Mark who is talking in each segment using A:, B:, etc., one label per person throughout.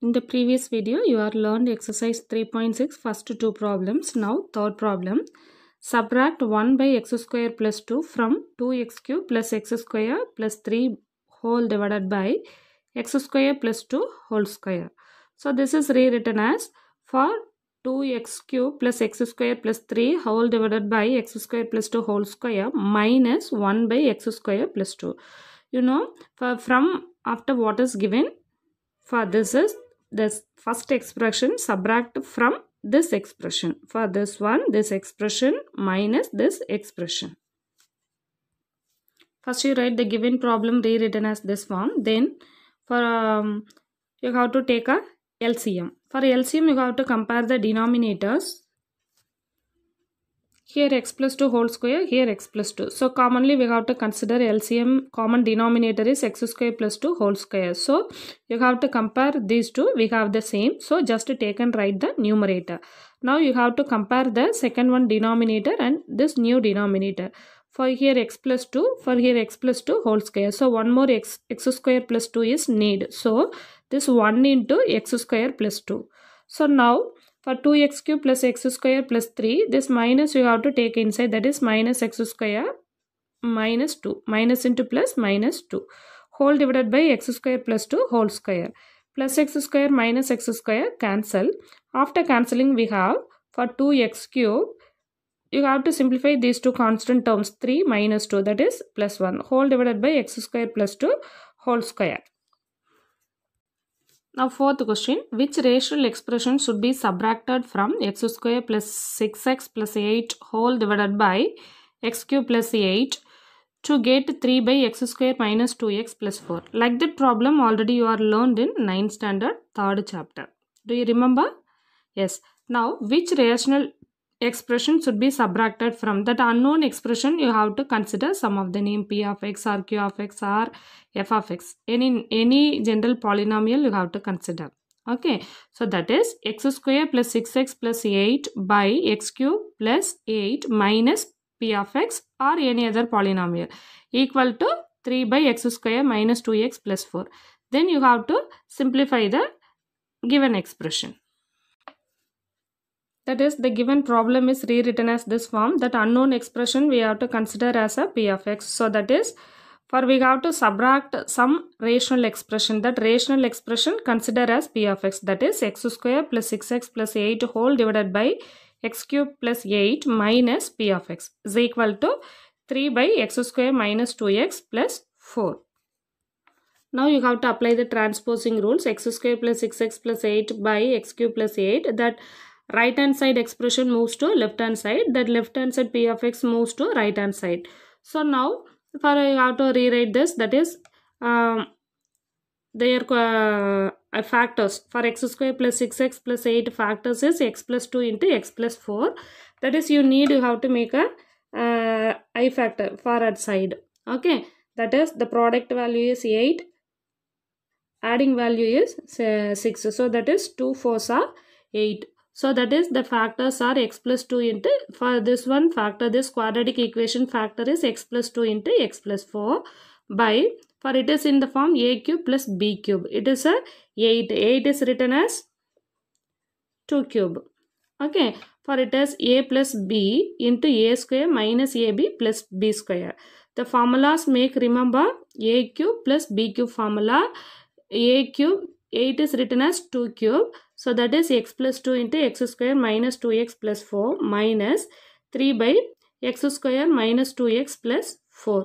A: In the previous video, you are learned exercise 3.6 first two problems. Now third problem. Subtract 1 by x square plus 2 from 2x cube plus x square plus 3 whole divided by x square plus 2 whole square. So this is rewritten as for 2x cube plus x square plus 3 whole divided by x square plus 2 whole square minus 1 by x square plus 2. You know, for, from after what is given, for this is this first expression subtract from this expression. For this one, this expression minus this expression. First you write the given problem rewritten as this form. Then for um, you have to take a LCM. For LCM you have to compare the denominators here x plus 2 whole square, here x plus 2. So commonly we have to consider LCM common denominator is x square plus 2 whole square. So you have to compare these two. We have the same. So just take and write the numerator. Now you have to compare the second one denominator and this new denominator for here x plus 2 for here x plus 2 whole square so one more x x square plus 2 is need so this 1 into x square plus 2 so now for 2x cube plus x square plus 3 this minus you have to take inside that is minus x square minus 2 minus into plus minus 2 whole divided by x square plus 2 whole square plus x square minus x square cancel after cancelling we have for 2x cube you have to simplify these two constant terms 3 minus 2 that is plus 1 whole divided by x square plus 2 whole square now fourth question, which rational expression should be subtracted from x square plus 6x plus 8 whole divided by x cube plus 8 to get 3 by x square minus 2x plus 4. Like that problem already you are learned in 9th standard 3rd chapter. Do you remember? Yes. Now which rational expression should be subtracted from that unknown expression you have to consider some of the name p of x or q of x or f of x any any general polynomial you have to consider okay so that is x square plus 6x plus 8 by x cube plus 8 minus p of x or any other polynomial equal to 3 by x square minus 2x plus 4 then you have to simplify the given expression that is, the given problem is rewritten as this form. That unknown expression we have to consider as a p of x. So that is, for we have to subtract some rational expression. That rational expression consider as p of x. That is, x square plus 6x plus 8 whole divided by x cube plus 8 minus p of x is equal to 3 by x square minus 2x plus 4. Now you have to apply the transposing rules x square plus 6x plus 8 by x cube plus 8 that right hand side expression moves to left hand side that left hand side p of x moves to right hand side so now for i have to rewrite this that is um, their uh, factors for x square plus 6x plus 8 factors is x plus 2 into x plus 4 that is you need you have to make a uh, i factor forward side okay that is the product value is 8 adding value is uh, 6 so that is 2 4 are 8 so that is the factors are x plus 2 into, for this one factor, this quadratic equation factor is x plus 2 into x plus 4 by, for it is in the form a cube plus b cube. It is a 8. 8 is written as 2 cube. Okay. For it is a plus b into a square minus ab plus b square. The formulas make remember a cube plus b cube formula. a cube 8 is written as 2 cube so that is x plus 2 into x square minus 2x plus 4 minus 3 by x square minus 2x plus 4.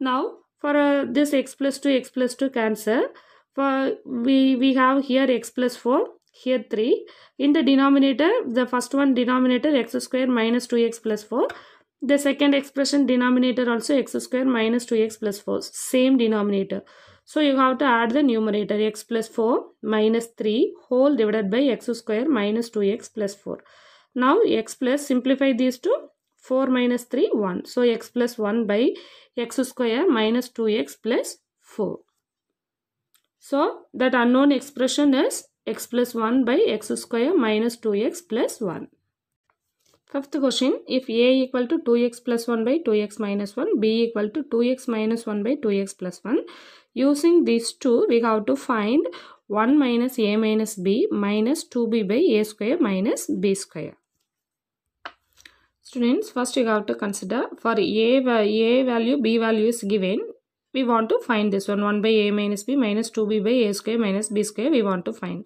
A: Now for uh, this x plus 2 x plus 2 cancel for we, we have here x plus 4 here 3 in the denominator the first one denominator x square minus 2x plus 4 the second expression denominator also x square minus 2x plus 4 same denominator so you have to add the numerator x plus 4 minus 3 whole divided by x square minus 2x plus 4. Now x plus simplify these to 4 minus 3 1. So x plus 1 by x square minus 2x plus 4. So that unknown expression is x plus 1 by x square minus 2x plus 1. Fifth question, if a equal to 2x plus 1 by 2x minus 1, b equal to 2x minus 1 by 2x plus 1. Using these two, we have to find 1 minus a minus b minus 2b by a square minus b square. Students, first you have to consider for a, a value, b value is given. We want to find this one, 1 by a minus b minus 2b by a square minus b square we want to find.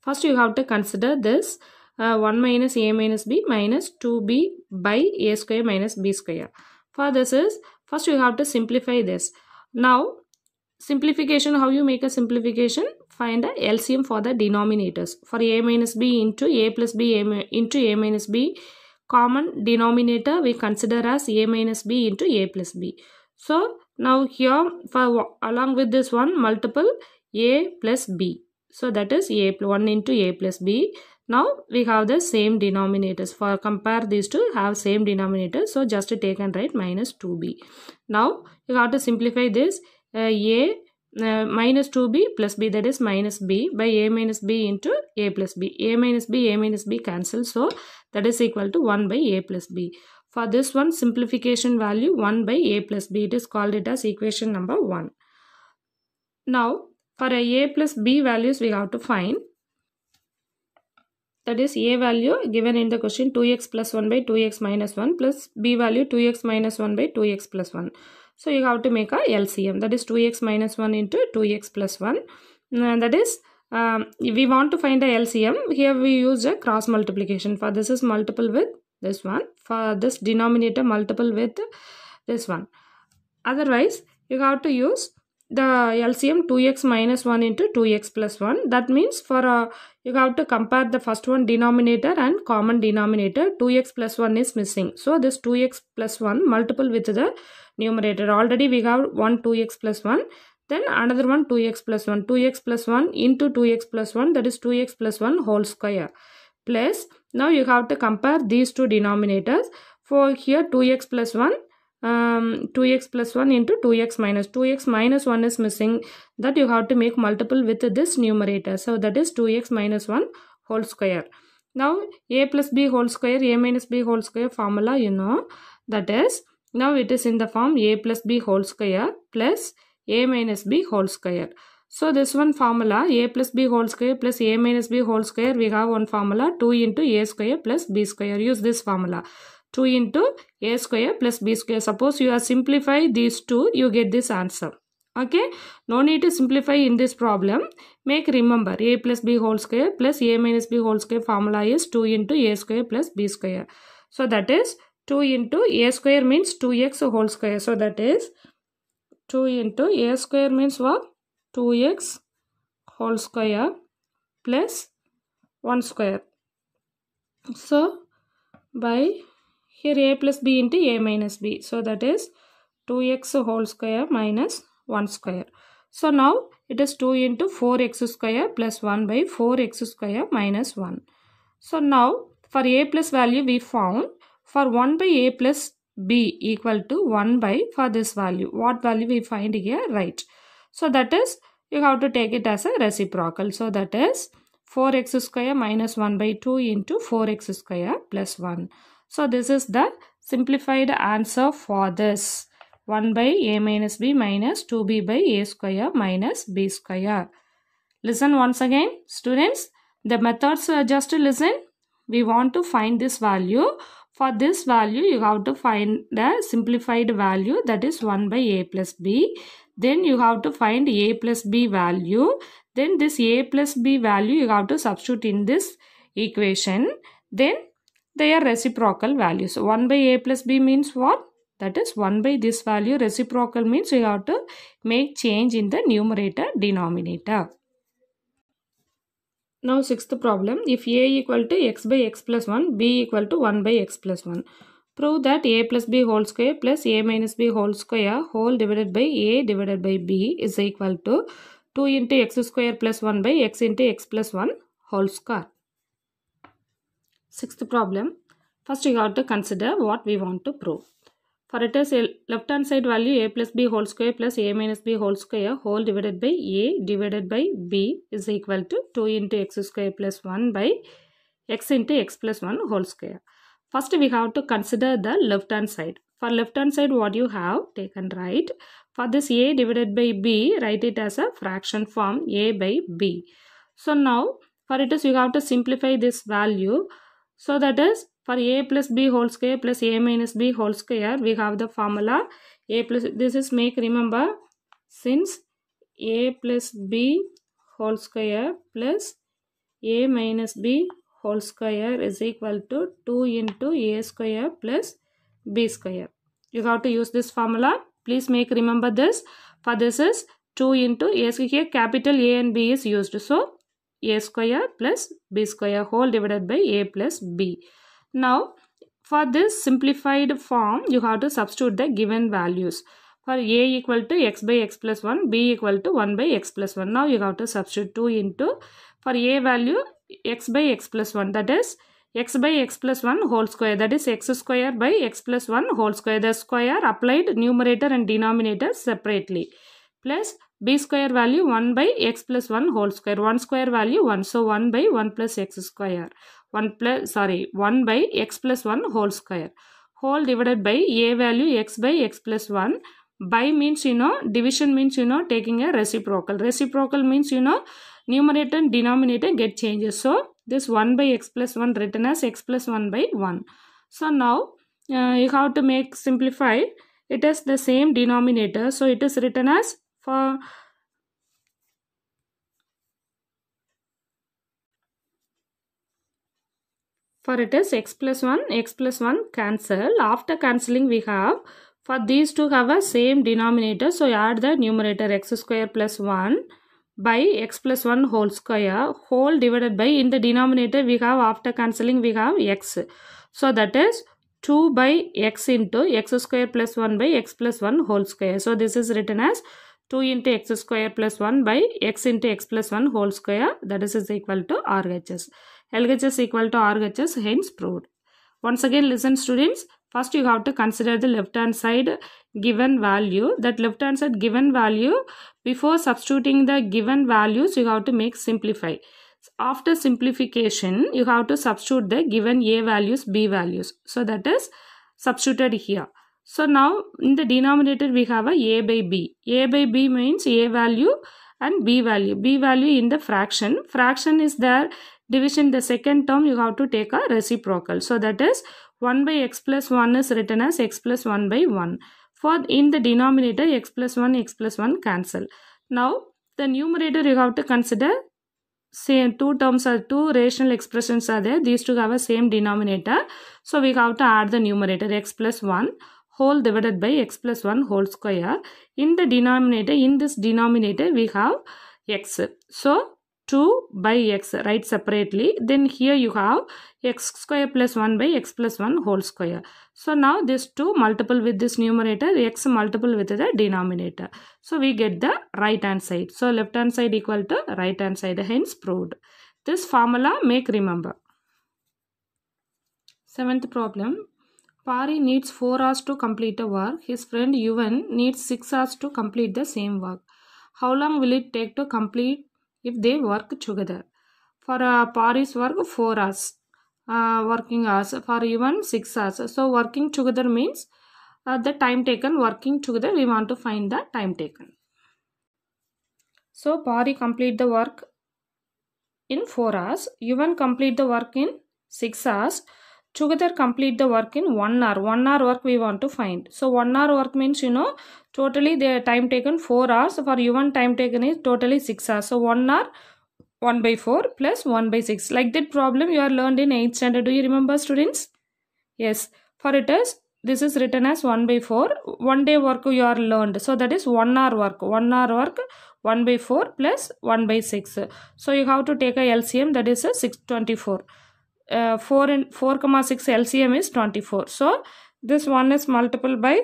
A: First you have to consider this uh, 1 minus a minus b minus 2b by a square minus b square. For this is, first you have to simplify this. Now, simplification, how you make a simplification? Find the LCM for the denominators. For a minus b into a plus b a into a minus b, common denominator we consider as a minus b into a plus b. So, now here for along with this one multiple a plus b. So that is a 1 into a plus b. Now we have the same denominators. For compare these two have same denominator. So just take and write minus 2b. Now you have to simplify this. Uh, a uh, minus 2b plus b that is minus b by a minus b into a plus b. a minus b, a minus b cancel. So that is equal to 1 by a plus b. For this one simplification value 1 by a plus b. It is called it as equation number 1. Now for a, a plus b values we have to find that is a value given in the question 2x plus 1 by 2x minus 1 plus b value 2x minus 1 by 2x plus 1. So you have to make a LCM that is 2x minus 1 into 2x plus 1 and that is um, we want to find a LCM here we use a cross multiplication for this is multiple with this one for this denominator multiple with this one otherwise you have to use the LCM 2x minus 1 into 2x plus 1 that means for a you have to compare the first one denominator and common denominator 2x plus 1 is missing so this 2x plus 1 multiple with the numerator already we have one 2x plus 1 then another one 2x plus 1 2x plus 1 into 2x plus 1 that is 2x plus 1 whole square plus now you have to compare these two denominators for here 2x plus 1 um, 2x plus 1 into 2x minus 2x minus 1 is missing that you have to make multiple with this numerator so that is 2x minus 1 whole square now a plus b whole square a minus b whole square formula you know that is now it is in the form a plus b whole square plus a minus b whole square so this one formula a plus b whole square plus a minus b whole square we have one formula 2 into a square plus b square use this formula 2 into a square plus b square. Suppose you are simplify these two, you get this answer. Okay, no need to simplify in this problem. Make remember a plus b whole square plus a minus b whole square formula is 2 into a square plus b square. So that is 2 into a square means 2x whole square. So that is 2 into a square means what? 2x whole square plus 1 square. So by here a plus b into a minus b. So that is 2x whole square minus 1 square. So now it is 2 into 4x square plus 1 by 4x square minus 1. So now for a plus value we found for 1 by a plus b equal to 1 by for this value. What value we find here? Right. So that is you have to take it as a reciprocal. So that is 4x square minus 1 by 2 into 4x square plus 1. So this is the simplified answer for this. 1 by a minus b minus 2b by a square minus b square. Listen once again students. The methods uh, just to listen. We want to find this value. For this value you have to find the simplified value that is 1 by a plus b. Then you have to find a plus b value. Then this a plus b value you have to substitute in this equation. Then they are reciprocal values. 1 by a plus b means what? That is 1 by this value reciprocal means we have to make change in the numerator denominator. Now sixth problem. If a equal to x by x plus 1, b equal to 1 by x plus 1. Prove that a plus b whole square plus a minus b whole square whole divided by a divided by b is equal to 2 into x square plus 1 by x into x plus 1 whole square. Sixth problem. First we have to consider what we want to prove. For it is left hand side value a plus b whole square plus a minus b whole square whole divided by a divided by b is equal to 2 into x square plus 1 by x into x plus 1 whole square. First we have to consider the left hand side. For left hand side what you have taken right. For this a divided by b write it as a fraction form a by b. So now for it is you have to simplify this value. So that is for a plus b whole square plus a minus b whole square we have the formula a plus this is make remember since a plus b whole square plus a minus b whole square is equal to 2 into a square plus b square. You have to use this formula. Please make remember this. For this is 2 into a square. capital A and B is used. So, a square plus b square whole divided by a plus b. Now, for this simplified form, you have to substitute the given values. For a equal to x by x plus 1, b equal to 1 by x plus 1. Now, you have to substitute 2 into, for a value, x by x plus 1. That is, x by x plus 1 whole square. That is, x square by x plus 1 whole square. The square applied numerator and denominator separately plus b square value 1 by x plus 1 whole square. 1 square value 1. So 1 by 1 plus x square. 1 plus, sorry, 1 by x plus 1 whole square. Whole divided by a value x by x plus 1. By means, you know, division means, you know, taking a reciprocal. Reciprocal means, you know, numerator and denominator get changes. So this 1 by x plus 1 written as x plus 1 by 1. So now uh, you have to make simplify. it is the same denominator. So it is written as for for it is x plus 1 x plus 1 cancel after cancelling we have for these two have a same denominator so add the numerator x square plus 1 by x plus 1 whole square whole divided by in the denominator we have after cancelling we have x so that is 2 by x into x square plus 1 by x plus 1 whole square so this is written as 2 into x square plus 1 by x into x plus 1 whole square that is is equal to RHS. LHS equal to RHS hence proved. Once again listen students first you have to consider the left hand side given value that left hand side given value before substituting the given values you have to make simplify after simplification you have to substitute the given a values b values so that is substituted here so now in the denominator we have a a by b. a by b means a value and b value. b value in the fraction. Fraction is there. Division the second term you have to take a reciprocal. So that is 1 by x plus 1 is written as x plus 1 by 1. For in the denominator x plus 1 x plus 1 cancel. Now the numerator you have to consider same two terms are two rational expressions are there. These two have a same denominator. So we have to add the numerator x plus 1 whole divided by x plus 1 whole square. In the denominator, in this denominator, we have x. So, 2 by x, right separately. Then here you have x square plus 1 by x plus 1 whole square. So, now this 2 multiple with this numerator, x multiple with the denominator. So, we get the right hand side. So, left hand side equal to right hand side, hence proved. This formula make remember. Seventh problem, Pari needs 4 hours to complete a work. His friend Yuvan needs 6 hours to complete the same work. How long will it take to complete if they work together? For uh, Pari's work, 4 hours. Uh, working hours. For Yuvan, 6 hours. So, working together means uh, the time taken working together. We want to find the time taken. So, Pari complete the work in 4 hours. Yuvan complete the work in 6 hours together complete the work in 1 hour. 1 hour work we want to find. So 1 hour work means you know totally the time taken 4 hours for even time taken is totally 6 hours. So 1 hour 1 by 4 plus 1 by 6. Like that problem you are learned in 8th standard. Do you remember students? Yes. For it is this is written as 1 by 4. 1 day work you are learned. So that is 1 hour work. 1 hour work 1 by 4 plus 1 by 6. So you have to take a LCM that is a 624. Uh, 4 and 4 comma 6 LCM is 24. So this one is multiple by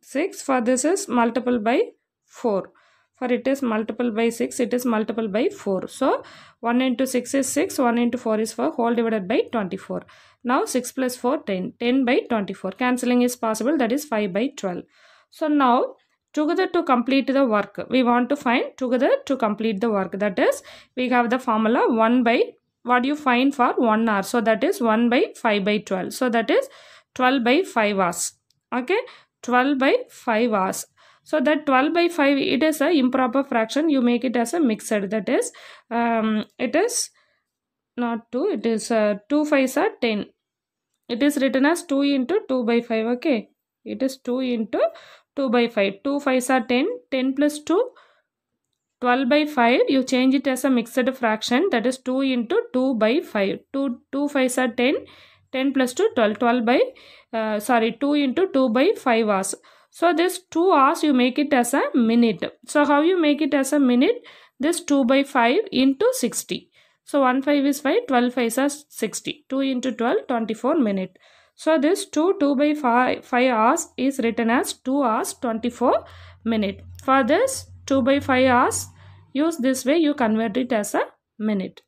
A: 6 for this is multiple by 4. For it is multiple by 6 it is multiple by 4. So 1 into 6 is 6 1 into 4 is 4 whole divided by 24. Now 6 plus 4 10 10 by 24 cancelling is possible that is 5 by 12. So now together to complete the work we want to find together to complete the work that is we have the formula 1 by what do you find for 1 hour? So that is 1 by 5 by 12. So that is 12 by 5 hours. Okay. 12 by 5 hours. So that 12 by 5, it is a improper fraction. You make it as a mixed. That is, um, it is not 2. It is uh, 2 5s are 10. It is written as 2 into 2 by 5. Okay. It is 2 into 2 by 5. 2 5s are 10. 10 plus 2 12 by 5, you change it as a mixed fraction that is 2 into 2 by 5. 2, 2 5s are 10, 10 plus 2, 12, 12 by, uh, sorry, 2 into 2 by 5 hours. So this 2 hours you make it as a minute. So how you make it as a minute? This 2 by 5 into 60. So 1 5 is 5, 12 5 is 60. 2 into 12, 24 minute. So this 2 2 by 5, 5 hours is written as 2 hours 24 minute. For this 2 by 5 hours Use this way you convert it as a minute.